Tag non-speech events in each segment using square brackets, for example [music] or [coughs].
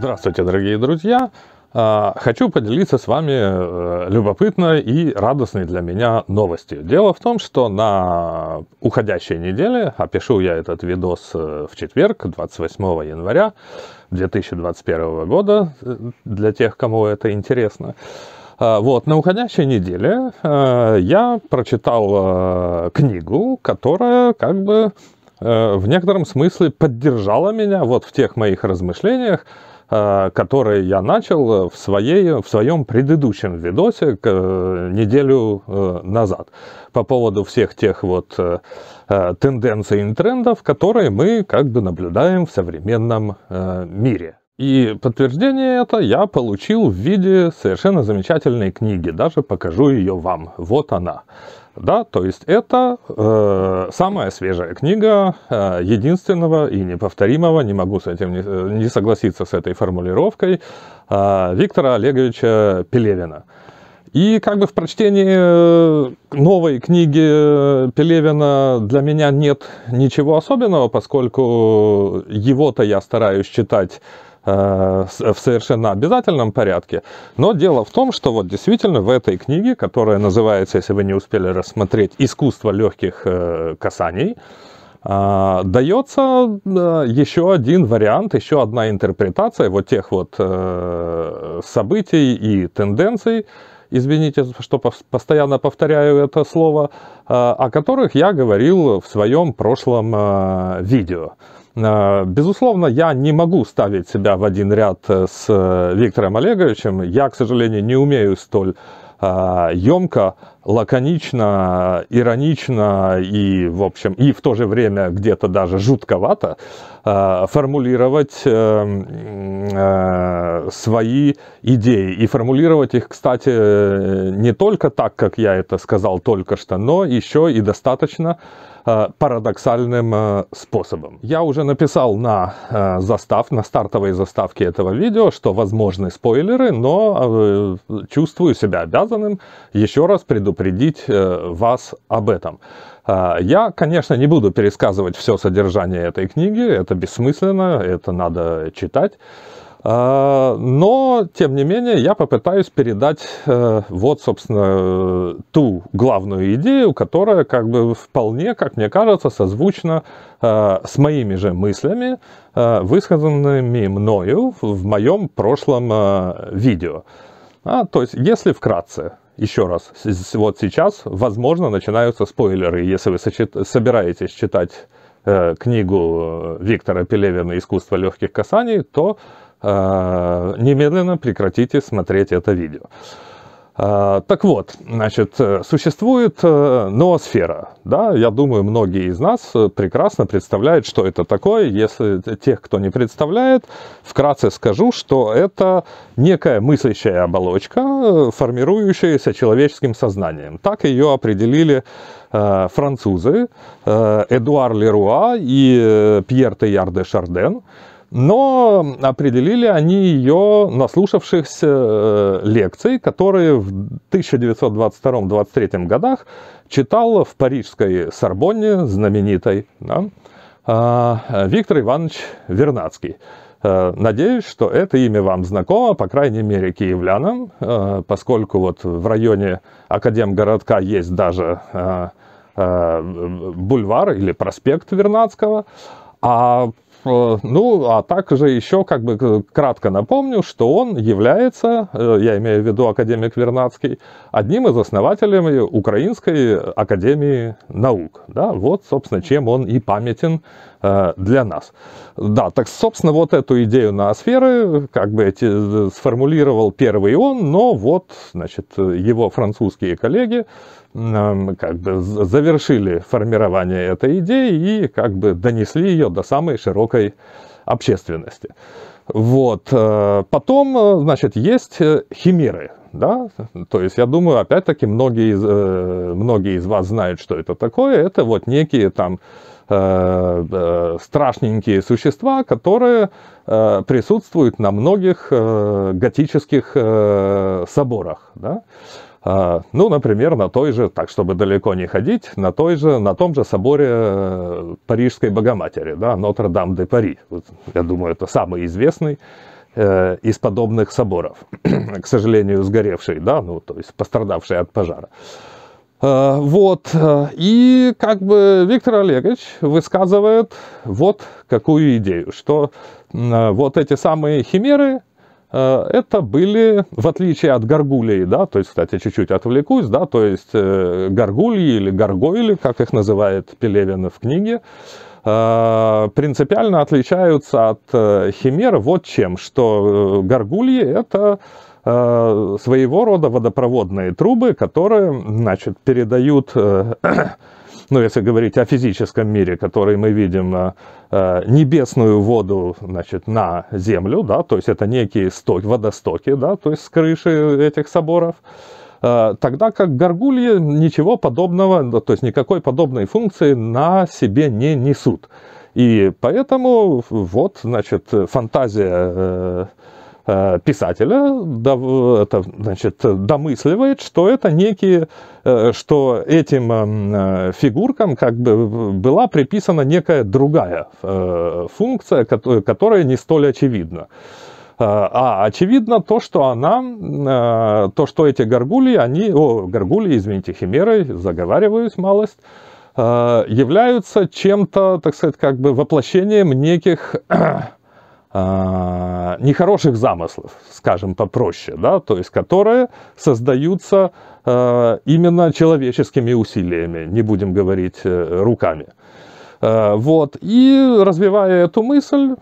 Здравствуйте, дорогие друзья! А, хочу поделиться с вами э, любопытной и радостной для меня новостью. Дело в том, что на уходящей неделе, опишу я этот видос э, в четверг, 28 января 2021 года, э, для тех, кому это интересно, а, вот, на уходящей неделе я прочитал книгу, которая как бы в некотором смысле поддержала меня вот в тех моих размышлениях, Э, которые я начал э, в, своей, в своем предыдущем видосе э, неделю назад по поводу всех тех вот тенденций и трендов, которые мы как бы наблюдаем в современном мире. И подтверждение это я получил в виде совершенно замечательной книги, даже покажу ее вам. Вот она. Да, то есть это э, самая свежая книга э, единственного и неповторимого, не могу с этим не, не согласиться с этой формулировкой, э, Виктора Олеговича Пелевина. И как бы в прочтении э, новой книги э, Пелевина для меня нет ничего особенного, поскольку его-то я стараюсь читать Э, в совершенно обязательном порядке. Но дело в том, что вот действительно в этой книге, которая называется, если вы не успели рассмотреть, «Искусство легких э, касаний», э, дается еще один вариант, еще одна интерпретация вот тех вот событий и тенденций, извините, что постоянно повторяю это слово, о которых я говорил в своем прошлом видео. Э, безусловно, я не могу ставить себя в один ряд э, с э, Виктором Олеговичем. Я, к сожалению, не умею столь емко, лаконично, иронично и, в общем, и в то же время где-то даже жутковато формулировать свои идеи. И формулировать их, кстати, не только так, как я это сказал только что, но еще и достаточно Э, парадоксальным э, способом. Я уже написал на э, застав, на стартовой заставке этого видео, что возможны спойлеры, но чувствую себя обязанным еще раз предупредить вас об этом. Я, конечно, не буду пересказывать все содержание этой книги, это бессмысленно, это надо читать. А, но, тем не менее, я попытаюсь передать э, вот, собственно, ту главную идею, которая как бы вполне, как мне кажется, созвучна э, с моими же мыслями, э, высказанными мною в моем прошлом видео. А, то есть, если вкратце, еще раз, вот сейчас, возможно, начинаются спойлеры, если вы собираетесь читать э, книгу Виктора Пелевина «Искусство легких касаний», то Э, немедленно прекратите смотреть это видео. Э, так вот, значит, э, существует ноосфера. Да? Я думаю, многие из нас прекрасно представляют, что это такое. Если тех, кто не представляет, вкратце скажу, что это некая мыслящая оболочка, формирующаяся человеческим сознанием. Так ее определили французы Эдуар Леруа и Пьер Теяр де Шарден – но определили они ее, наслушавшихся э, лекций, которые в 1922-23 годах читал в парижской Сорбонне, знаменитой, да, а, Виктор Иванович Вернадский. Э, надеюсь, что это имя вам знакомо, по крайней мере, киевлянам, э, поскольку вот в районе Академгородка есть даже бульвар или проспект Вернадского, а Э, ну, а также еще как бы э, кратко напомню, что он является, э, я имею в виду академик Вернадский, одним из основателей Украинской академии наук. Да, вот, собственно, чем он и памятен для нас. Да, так, собственно, вот эту идею на сферы как бы эти, сформулировал первый он, но вот, значит, его французские коллеги Э, как бы завершили формирование этой идеи и как бы донесли ее до самой широкой общественности. Вот. Э, потом, э, значит, есть химеры, да, то есть я думаю, опять-таки, многие, многие из вас знают, что это такое. Это вот некие там страшненькие существа, которые присутствуют на многих готических соборах. Да? А, ну, например, на той же, так чтобы далеко не ходить, на, той же, на том же соборе э, Парижской Богоматери, да, Нотр-Дам-де-Пари. Вот, я думаю, это самый известный э, из подобных соборов, [clears throat] к сожалению, сгоревший, да, ну, то есть пострадавший от пожара. Э, вот, и как бы Виктор Олегович высказывает вот какую идею, что вот эти самые химеры, Э, это были, в отличие от горгулей, да, то есть, кстати, чуть-чуть отвлекусь, да, то есть э, горгульи или горгойли, как их называет Пелевин в книге, э, принципиально отличаются от химер вот чем, что горгульи это своего рода водопроводные трубы, которые, значит, передают ну, если говорить о физическом мире, который мы видим, э, небесную воду, значит, на землю, да, то есть это некие стоки, водостоки, да, то есть с крыши этих соборов, э, тогда как горгульи ничего подобного, то есть никакой подобной функции на себе не несут. И поэтому вот, значит, фантазия э, Э, писателя это, значит, домысливает, что это некие, э, что этим э, фигуркам как бы была приписана некая другая функция, которая не столь очевидна. А очевидно то, что она, то, что эти горгули, они, о, горгули, извините, химеры, заговариваюсь малость, являются чем-то, так сказать, как бы воплощением неких а, нехороших замыслов, скажем попроще, да, то есть которые создаются а, именно человеческими усилиями, не будем говорить э, руками. А, вот, и развивая эту мысль,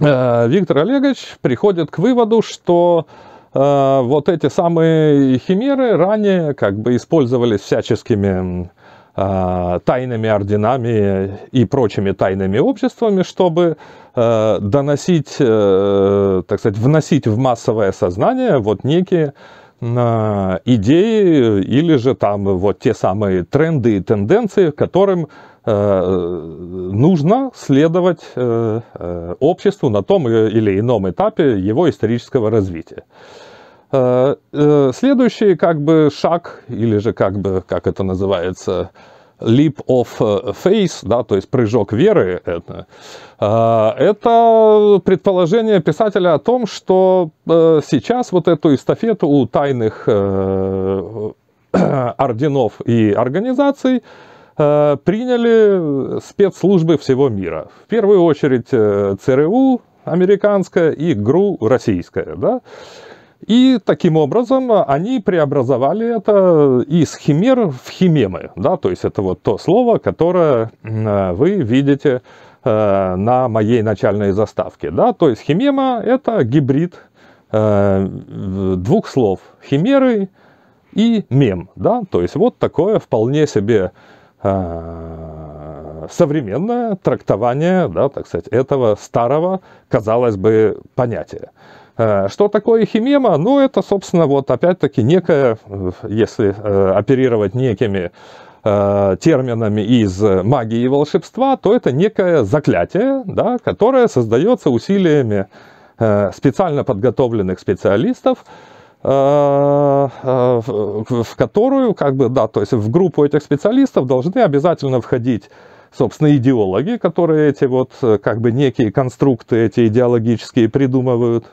э, Виктор Олегович приходит к выводу, что э, вот эти самые химеры ранее как бы использовались всяческими Э, тайными орденами и прочими тайными обществами, чтобы э, доносить, э, так сказать, вносить в массовое сознание вот некие идеи или же там вот те самые тренды и тенденции, которым нужно следовать обществу на том или ином этапе его исторического развития. Э, э, следующий как бы шаг, или же как бы, как это называется, leap of э, faith, да, то есть прыжок веры, это, это предположение писателя о том, что сейчас вот эту эстафету у тайных [clears throat] орденов и организаций приняли спецслужбы всего мира. В первую очередь ЦРУ американская и ГРУ российская, да, и таким образом а, они преобразовали это э, из химер в химемы. Да? То есть это вот то слово, которое э, вы видите э, на моей начальной заставке. Да? То есть химема – это гибрид двух слов – химеры и мем. Да? То есть вот такое вполне себе современное трактование, да, так сказать, этого старого, казалось бы, понятия. Э, что такое химема? Ну, это, собственно, вот опять-таки некое, э, если э, оперировать некими терминами из магии и волшебства, то это некое заклятие, да, которое создается усилиями специально подготовленных специалистов, в которую, как бы, да, то есть в группу этих специалистов должны обязательно входить, собственно, идеологи, которые эти вот, как бы, некие конструкты, эти идеологические придумывают,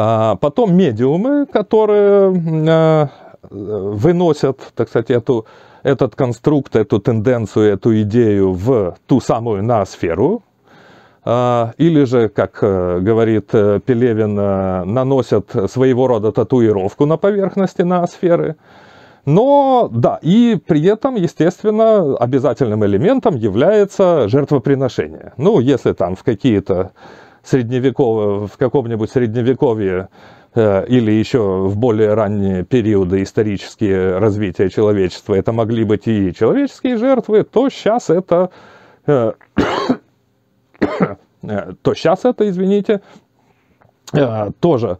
а потом медиумы, которые э, выносят, так сказать, эту, этот конструкт, эту тенденцию, эту идею в ту самую ноосферу, а, или же, как э, говорит э, Пелевин, наносят своего рода татуировку на поверхности ноосферы. Но да, и при этом, естественно, обязательным элементом является жертвоприношение. Ну, если там в какие-то средневековое, в каком-нибудь средневековье э, или еще в более ранние периоды исторические развития человечества, это могли быть и человеческие жертвы, то сейчас это, э, [coughs] э, то сейчас это, извините, тоже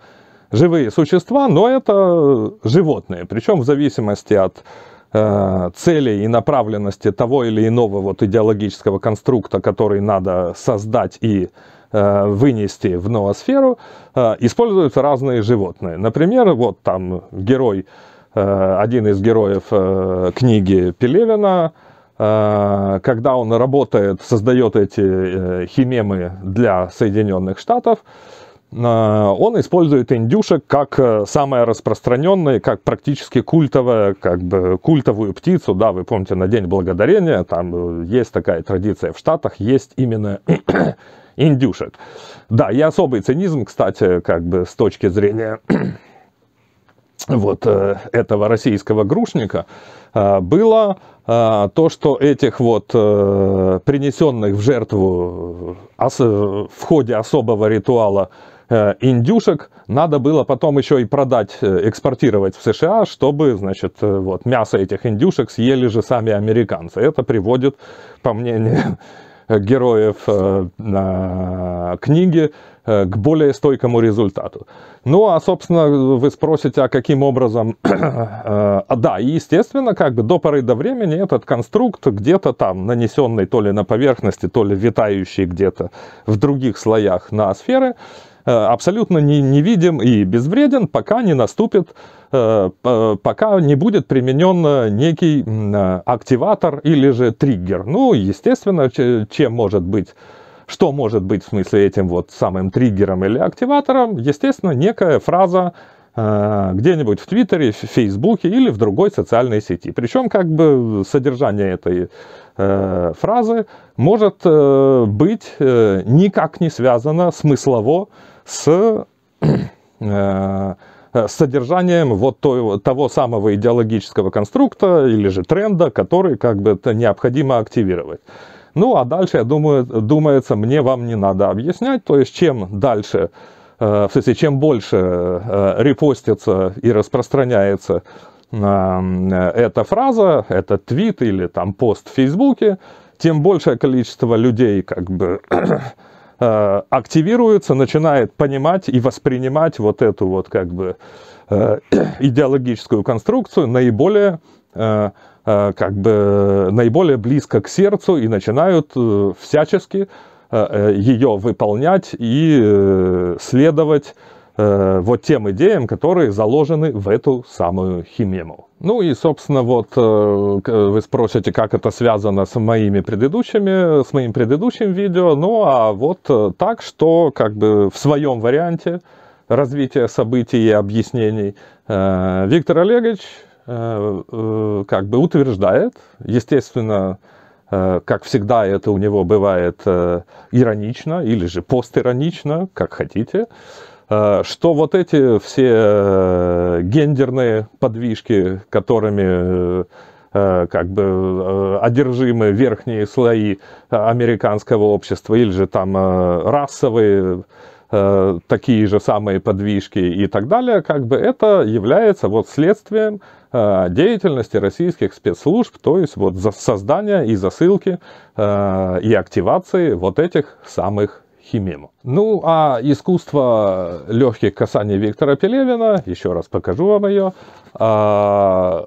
живые существа, но это животные, причем в зависимости от целей и направленности того или иного вот идеологического конструкта, который надо создать и Э, вынести в ноосферу, э, используются разные животные. Например, вот там герой, э, один из героев книги Пелевина, когда он работает, создает эти химемы для Соединенных Штатов, он использует индюшек как самое распространенное, как практически культовое, как бы культовую птицу. Да, вы помните, на День Благодарения, там есть такая традиция в Штатах, есть именно индюшек. Да, и особый цинизм, кстати, как бы с точки зрения [clears throat] вот э, этого российского грушника э, было э, то, что этих вот принесенных в жертву в ходе особого ритуала индюшек надо было потом еще и продать, экспортировать в США, чтобы, значит, вот мясо этих индюшек съели же сами американцы. Это приводит, по мнению [laughs] Э, героев э, на книги э, к более стойкому результату. Ну, а, собственно, вы спросите, а каким образом... а, [clears throat] да, и, естественно, как бы до поры до времени этот конструкт где-то там, нанесенный то ли на поверхности, то ли витающий где-то в других слоях ноосферы, сферы, Э, абсолютно не, невидим и безвреден, пока не наступит, э, пока не будет применен э, некий активатор или же триггер. Ну, естественно, чем может быть что может быть в смысле этим вот самым триггером или активатором? Естественно, некая фраза э, где-нибудь в Твиттере, в Фейсбуке или в другой социальной сети. Причем как бы содержание этой э, фразы может э, быть никак не связано смыслово [clears throat] Э, э, с содержанием вот того самого идеологического конструкта или же тренда, который как бы это необходимо активировать. Ну а дальше, я думаю, думается, мне вам не надо объяснять, то есть чем дальше, э, в смысле, чем больше репостится и распространяется эта фраза, этот твит или там пост в Фейсбуке, тем большее количество людей как бы [clears throat] Э, активируется, начинает понимать и воспринимать вот эту вот как бы э, [clears throat] идеологическую конструкцию наиболее э, как бы наиболее близко к сердцу и начинают всячески ее выполнять и следовать Э, вот тем идеям, которые заложены в эту самую химему. Ну и, собственно, вот э, э, вы спросите, как это связано с моими предыдущими, с моим предыдущим видео. Ну а вот так, что как бы в своем варианте развития событий и объяснений Виктор Олегович как бы утверждает, естественно, как всегда это у него бывает иронично или же постиронично, как хотите, Э, что вот эти все э, гендерные подвижки, которыми э, как бы одержимы верхние слои американского общества, или же там расовые такие же самые подвижки и так далее, как бы это является вот следствием деятельности российских спецслужб, то есть вот за создания и засылки и активации вот этих самых Химему. Ну, а искусство легких касаний Виктора Пелевина, еще раз покажу вам ее, а,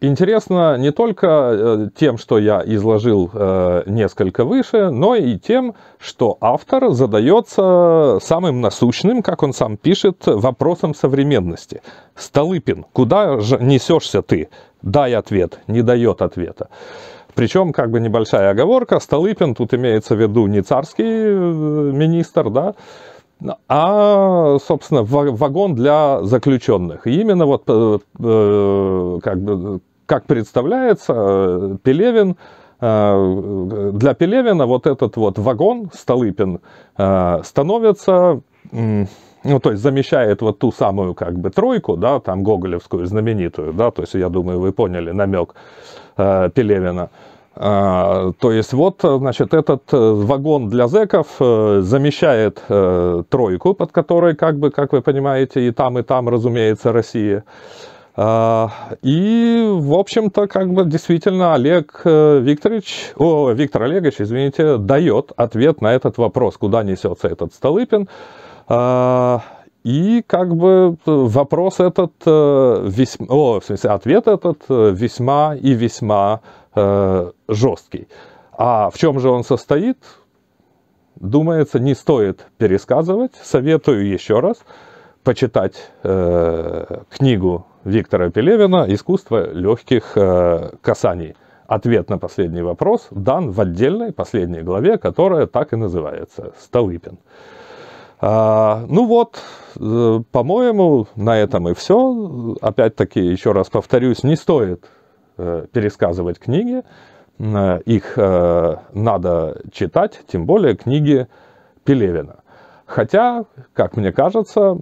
интересно не только э, тем, что я изложил э, несколько выше, но и тем, что автор задается самым насущным, как он сам пишет, вопросом современности. Столыпин, куда же несешься ты? Дай ответ, не дает ответа. Причем, как бы небольшая оговорка, Столыпин, тут имеется в виду не царский э, министр, да, а, собственно, вагон для заключенных. И именно вот э, э, как, бы, как представляется, Пелевин, для Пелевина вот этот вот вагон Столыпин становится ну, то есть замещает вот ту самую как бы тройку, да, там гоголевскую знаменитую, да, то есть я думаю, вы поняли намек э, Пелевина. А, то есть вот, значит, этот э, вагон для зеков э, замещает э, тройку, под которой, как бы, как вы понимаете, и там, и там, разумеется, Россия. А, и, в общем-то, как бы действительно Олег э, Викторович, о, Виктор Олегович, извините, дает ответ на этот вопрос, куда несется этот Столыпин. А, и как бы э, вопрос этот, э, весьма, о, в смысле, ответ этот э, весьма и весьма э, жесткий. А в чем же он состоит? Думается, не стоит пересказывать. Советую еще раз почитать э, книгу Виктора Пелевина «Искусство легких э, касаний». Ответ на последний вопрос дан в отдельной последней главе, которая так и называется «Столыпин». А, ну вот, э, по-моему, на этом и все. Опять-таки, еще раз повторюсь, не стоит э, пересказывать книги. Их э, надо читать, тем более книги Пелевина. Хотя, как мне кажется,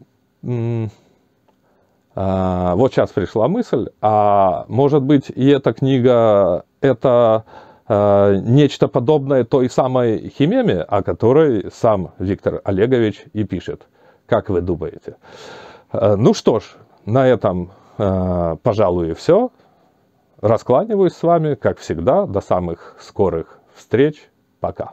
а, вот сейчас пришла мысль, а может быть и эта книга, это Э, нечто подобное той самой химеме, о которой сам Виктор Олегович и пишет. Как вы думаете? Э, ну что ж, на этом, э, пожалуй, и все. Раскланиваюсь с вами, как всегда, до самых скорых встреч. Пока.